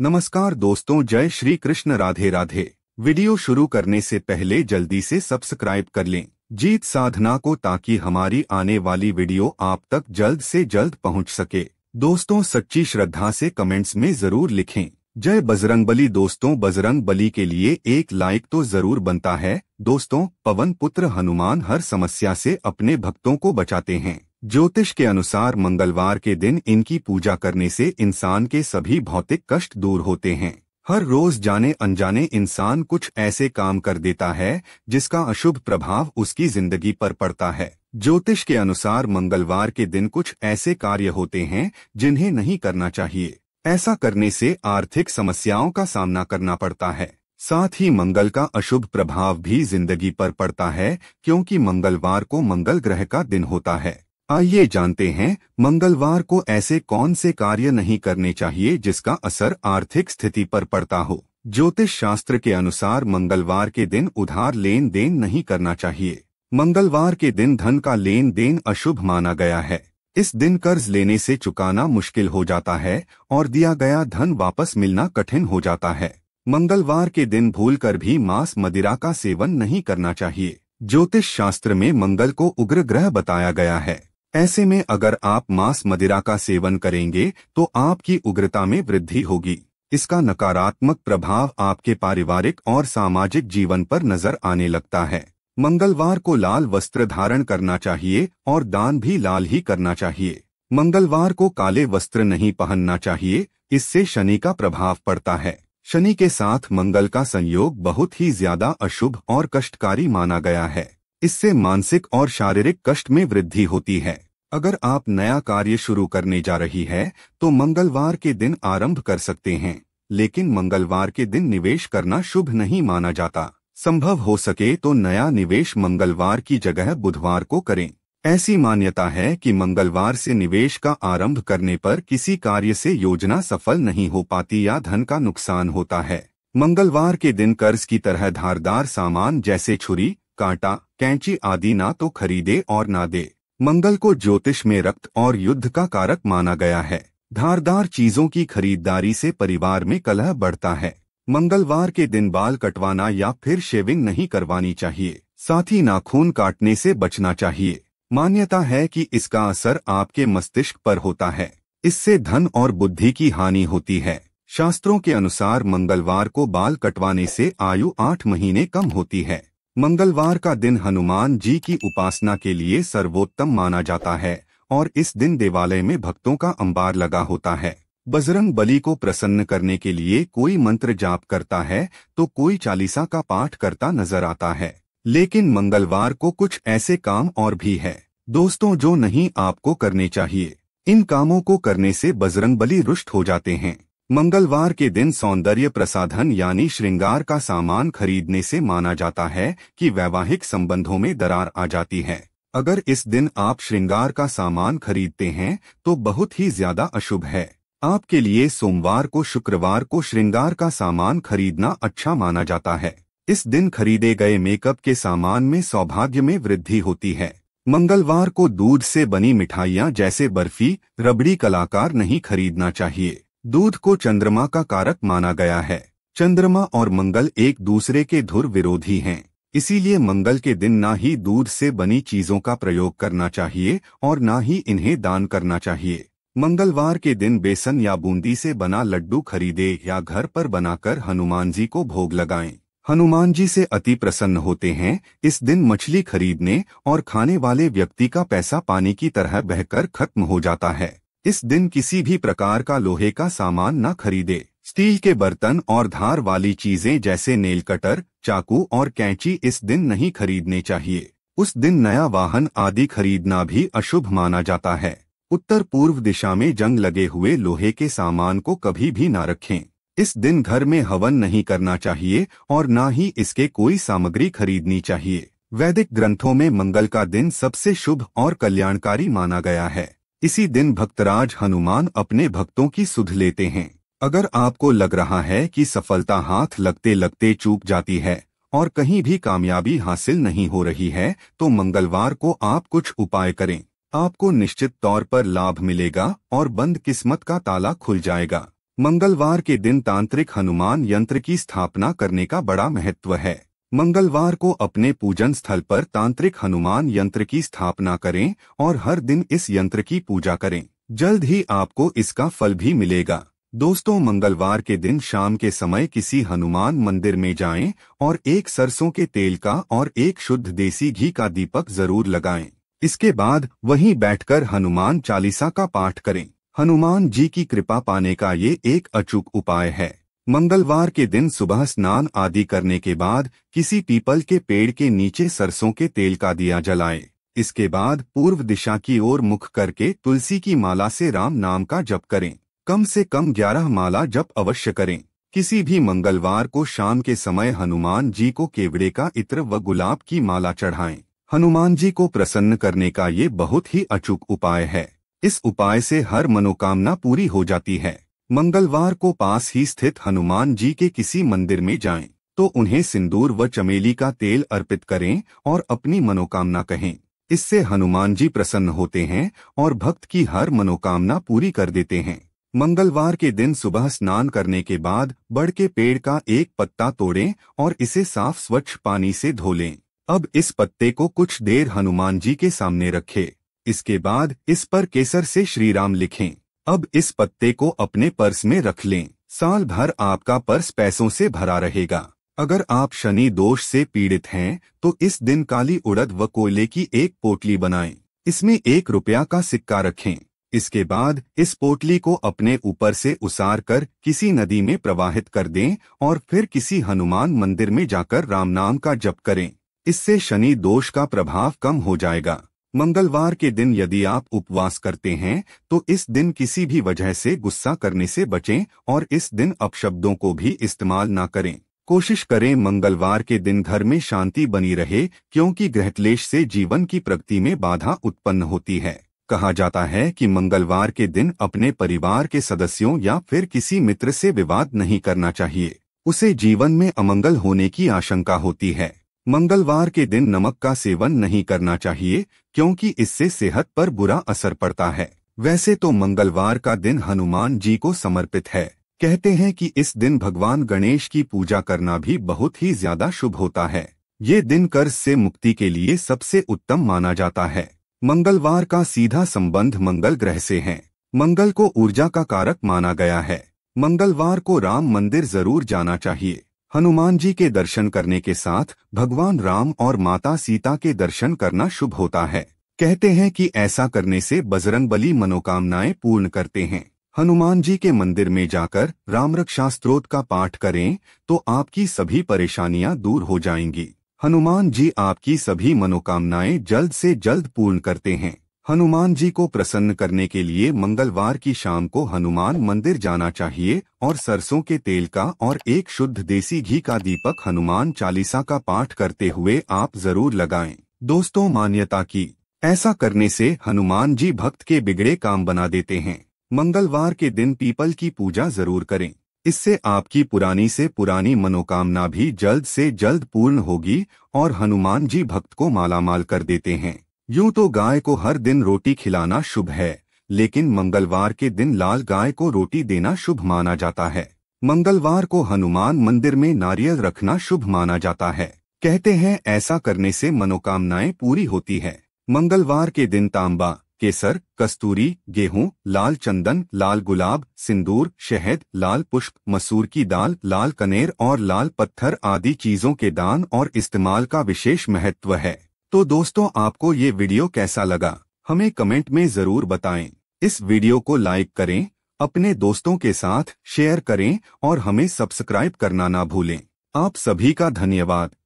नमस्कार दोस्तों जय श्री कृष्ण राधे राधे वीडियो शुरू करने से पहले जल्दी से सब्सक्राइब कर लें जीत साधना को ताकि हमारी आने वाली वीडियो आप तक जल्द से जल्द पहुंच सके दोस्तों सच्ची श्रद्धा से कमेंट्स में जरूर लिखें जय बजरंग बली दोस्तों बजरंग बली के लिए एक लाइक तो जरूर बनता है दोस्तों पवन पुत्र हनुमान हर समस्या से अपने भक्तों को बचाते हैं ज्योतिष के अनुसार मंगलवार के दिन इनकी पूजा करने से इंसान के सभी भौतिक कष्ट दूर होते हैं हर रोज जाने अनजाने इंसान कुछ ऐसे काम कर देता है जिसका अशुभ प्रभाव उसकी जिंदगी पर पड़ता है ज्योतिष के अनुसार मंगलवार के दिन कुछ ऐसे कार्य होते हैं जिन्हें नहीं करना चाहिए ऐसा करने से आर्थिक समस्याओं का सामना करना पड़ता है साथ ही मंगल का अशुभ प्रभाव भी जिंदगी पर पड़ता है क्योंकि मंगलवार को मंगल ग्रह का दिन होता है आइए जानते हैं मंगलवार को ऐसे कौन से कार्य नहीं करने चाहिए जिसका असर आर्थिक स्थिति पर पड़ता हो ज्योतिष शास्त्र के अनुसार मंगलवार के दिन उधार लेन देन नहीं करना चाहिए मंगलवार के दिन धन का लेन देन अशुभ माना गया है इस दिन कर्ज लेने से चुकाना मुश्किल हो जाता है और दिया गया धन वापस मिलना कठिन हो जाता है मंगलवार के दिन भूलकर भी मांस मदिरा का सेवन नहीं करना चाहिए ज्योतिष शास्त्र में मंगल को उग्र ग्रह बताया गया है ऐसे में अगर आप मांस मदिरा का सेवन करेंगे तो आपकी उग्रता में वृद्धि होगी इसका नकारात्मक प्रभाव आपके पारिवारिक और सामाजिक जीवन पर नजर आने लगता है मंगलवार को लाल वस्त्र धारण करना चाहिए और दान भी लाल ही करना चाहिए मंगलवार को काले वस्त्र नहीं पहनना चाहिए इससे शनि का प्रभाव पड़ता है शनि के साथ मंगल का संयोग बहुत ही ज्यादा अशुभ और कष्टकारी माना गया है इससे मानसिक और शारीरिक कष्ट में वृद्धि होती है अगर आप नया कार्य शुरू करने जा रही है तो मंगलवार के दिन आरंभ कर सकते हैं लेकिन मंगलवार के दिन निवेश करना शुभ नहीं माना जाता संभव हो सके तो नया निवेश मंगलवार की जगह बुधवार को करें ऐसी मान्यता है कि मंगलवार से निवेश का आरंभ करने पर किसी कार्य से योजना सफल नहीं हो पाती या धन का नुकसान होता है मंगलवार के दिन कर्ज की तरह धारदार सामान जैसे छुरी कांटा कैंची आदि ना तो खरीदे और ना दे मंगल को ज्योतिष में रक्त और युद्ध का कारक माना गया है धारदार चीजों की खरीददारी से परिवार में कलह बढ़ता है मंगलवार के दिन बाल कटवाना या फिर शेविंग नहीं करवानी चाहिए साथ ही नाखून काटने से बचना चाहिए मान्यता है कि इसका असर आपके मस्तिष्क पर होता है इससे धन और बुद्धि की हानि होती है शास्त्रों के अनुसार मंगलवार को बाल कटवाने से आयु आठ महीने कम होती है मंगलवार का दिन हनुमान जी की उपासना के लिए सर्वोत्तम माना जाता है और इस दिन देवालय में भक्तों का अंबार लगा होता है बजरंग बली को प्रसन्न करने के लिए कोई मंत्र जाप करता है तो कोई चालीसा का पाठ करता नजर आता है लेकिन मंगलवार को कुछ ऐसे काम और भी है दोस्तों जो नहीं आपको करने चाहिए इन कामों को करने से बजरंग बली रुष्ट हो जाते हैं मंगलवार के दिन सौंदर्य प्रसाधन यानी श्रृंगार का सामान खरीदने से माना जाता है कि वैवाहिक संबंधों में दरार आ जाती है अगर इस दिन आप श्रृंगार का सामान खरीदते हैं तो बहुत ही ज्यादा अशुभ है आपके लिए सोमवार को शुक्रवार को श्रृंगार का सामान खरीदना अच्छा माना जाता है इस दिन खरीदे गए मेकअप के सामान में सौभाग्य में वृद्धि होती है मंगलवार को दूध से बनी मिठाइयाँ जैसे बर्फी रबड़ी कलाकार नहीं खरीदना चाहिए दूध को चंद्रमा का कारक माना गया है चंद्रमा और मंगल एक दूसरे के धुर विरोधी हैं इसीलिए मंगल के दिन ना ही दूध से बनी चीजों का प्रयोग करना चाहिए और ना ही इन्हें दान करना चाहिए मंगलवार के दिन बेसन या बूंदी से बना लड्डू खरीदे या घर पर बनाकर हनुमान जी को भोग लगाएं। हनुमान जी से अति प्रसन्न होते हैं इस दिन मछली खरीदने और खाने वाले व्यक्ति का पैसा पानी की तरह बहकर खत्म हो जाता है इस दिन किसी भी प्रकार का लोहे का सामान न खरीदे स्टील के बर्तन और धार वाली चीजें जैसे नेल कटर चाकू और कैंची इस दिन नहीं खरीदने चाहिए उस दिन नया वाहन आदि खरीदना भी अशुभ माना जाता है उत्तर पूर्व दिशा में जंग लगे हुए लोहे के सामान को कभी भी ना रखें इस दिन घर में हवन नहीं करना चाहिए और न ही इसके कोई सामग्री खरीदनी चाहिए वैदिक ग्रंथों में मंगल का दिन सबसे शुभ और कल्याणकारी माना गया है इसी दिन भक्तराज हनुमान अपने भक्तों की सुध लेते हैं अगर आपको लग रहा है कि सफलता हाथ लगते लगते चूक जाती है और कहीं भी कामयाबी हासिल नहीं हो रही है तो मंगलवार को आप कुछ उपाय करें आपको निश्चित तौर पर लाभ मिलेगा और बंद किस्मत का ताला खुल जाएगा मंगलवार के दिन तांत्रिक हनुमान यंत्र की स्थापना करने का बड़ा महत्व है मंगलवार को अपने पूजन स्थल पर तांत्रिक हनुमान यंत्र की स्थापना करें और हर दिन इस यंत्र की पूजा करें जल्द ही आपको इसका फल भी मिलेगा दोस्तों मंगलवार के दिन शाम के समय किसी हनुमान मंदिर में जाएं और एक सरसों के तेल का और एक शुद्ध देसी घी का दीपक जरूर लगाएं। इसके बाद वहीं बैठकर हनुमान चालीसा का पाठ करें हनुमान जी की कृपा पाने का ये एक अचूक उपाय है मंगलवार के दिन सुबह स्नान आदि करने के बाद किसी पीपल के पेड़ के नीचे सरसों के तेल का दिया जलाएं। इसके बाद पूर्व दिशा की ओर मुख करके तुलसी की माला से राम नाम का जप करें कम से कम ग्यारह माला जप अवश्य करें किसी भी मंगलवार को शाम के समय हनुमान जी को केवड़े का इत्र व गुलाब की माला चढ़ाएं। हनुमान जी को प्रसन्न करने का ये बहुत ही अचूक उपाय है इस उपाय से हर मनोकामना पूरी हो जाती है मंगलवार को पास ही स्थित हनुमान जी के किसी मंदिर में जाएं तो उन्हें सिंदूर व चमेली का तेल अर्पित करें और अपनी मनोकामना कहें इससे हनुमान जी प्रसन्न होते हैं और भक्त की हर मनोकामना पूरी कर देते हैं मंगलवार के दिन सुबह स्नान करने के बाद बड़ के पेड़ का एक पत्ता तोड़ें और इसे साफ स्वच्छ पानी से धो लें अब इस पत्ते को कुछ देर हनुमान जी के सामने रखें इसके बाद इस पर केसर से श्रीराम लिखें अब इस पत्ते को अपने पर्स में रख लें साल भर आपका पर्स पैसों से भरा रहेगा अगर आप शनि दोष से पीड़ित हैं तो इस दिन काली उड़द व कोयले की एक पोटली बनाएं। इसमें एक रुपया का सिक्का रखें इसके बाद इस पोटली को अपने ऊपर से उसार कर किसी नदी में प्रवाहित कर दें और फिर किसी हनुमान मंदिर में जाकर राम नाम का जप करें इससे शनि दोष का प्रभाव कम हो जाएगा मंगलवार के दिन यदि आप उपवास करते हैं तो इस दिन किसी भी वजह से गुस्सा करने से बचें और इस दिन अपशब्दों को भी इस्तेमाल ना करें कोशिश करें मंगलवार के दिन घर में शांति बनी रहे क्योंकि ग्रहक्लेश से जीवन की प्रगति में बाधा उत्पन्न होती है कहा जाता है कि मंगलवार के दिन अपने परिवार के सदस्यों या फिर किसी मित्र से विवाद नहीं करना चाहिए उसे जीवन में अमंगल होने की आशंका होती है मंगलवार के दिन नमक का सेवन नहीं करना चाहिए क्योंकि इससे सेहत पर बुरा असर पड़ता है वैसे तो मंगलवार का दिन हनुमान जी को समर्पित है कहते हैं कि इस दिन भगवान गणेश की पूजा करना भी बहुत ही ज्यादा शुभ होता है ये दिन कर्ज से मुक्ति के लिए सबसे उत्तम माना जाता है मंगलवार का सीधा संबंध मंगल ग्रह से है मंगल को ऊर्जा का कारक माना गया है मंगलवार को राम मंदिर जरूर जाना चाहिए हनुमान जी के दर्शन करने के साथ भगवान राम और माता सीता के दर्शन करना शुभ होता है कहते हैं कि ऐसा करने से बजरंग बली मनोकामनाएं पूर्ण करते हैं हनुमान जी के मंदिर में जाकर रामरक्षा स्त्रोत का पाठ करें तो आपकी सभी परेशानियां दूर हो जाएंगी हनुमान जी आपकी सभी मनोकामनाएं जल्द से जल्द पूर्ण करते हैं हनुमान जी को प्रसन्न करने के लिए मंगलवार की शाम को हनुमान मंदिर जाना चाहिए और सरसों के तेल का और एक शुद्ध देसी घी का दीपक हनुमान चालीसा का पाठ करते हुए आप जरूर लगाएं। दोस्तों मान्यता की ऐसा करने से हनुमान जी भक्त के बिगड़े काम बना देते हैं मंगलवार के दिन पीपल की पूजा जरूर करें इससे आपकी पुरानी से पुरानी मनोकामना भी जल्द से जल्द पूर्ण होगी और हनुमान जी भक्त को मालामाल कर देते हैं यूं तो गाय को हर दिन रोटी खिलाना शुभ है लेकिन मंगलवार के दिन लाल गाय को रोटी देना शुभ माना जाता है मंगलवार को हनुमान मंदिर में नारियल रखना शुभ माना जाता है कहते हैं ऐसा करने से मनोकामनाएं पूरी होती है मंगलवार के दिन तांबा केसर कस्तूरी गेहूं लाल चंदन लाल गुलाब सिंदूर शहद लाल पुष्प मसूर की दाल लाल कनेर और लाल पत्थर आदि चीजों के दान और इस्तेमाल का विशेष महत्व है तो दोस्तों आपको ये वीडियो कैसा लगा हमें कमेंट में ज़रूर बताएं इस वीडियो को लाइक करें अपने दोस्तों के साथ शेयर करें और हमें सब्सक्राइब करना ना भूलें आप सभी का धन्यवाद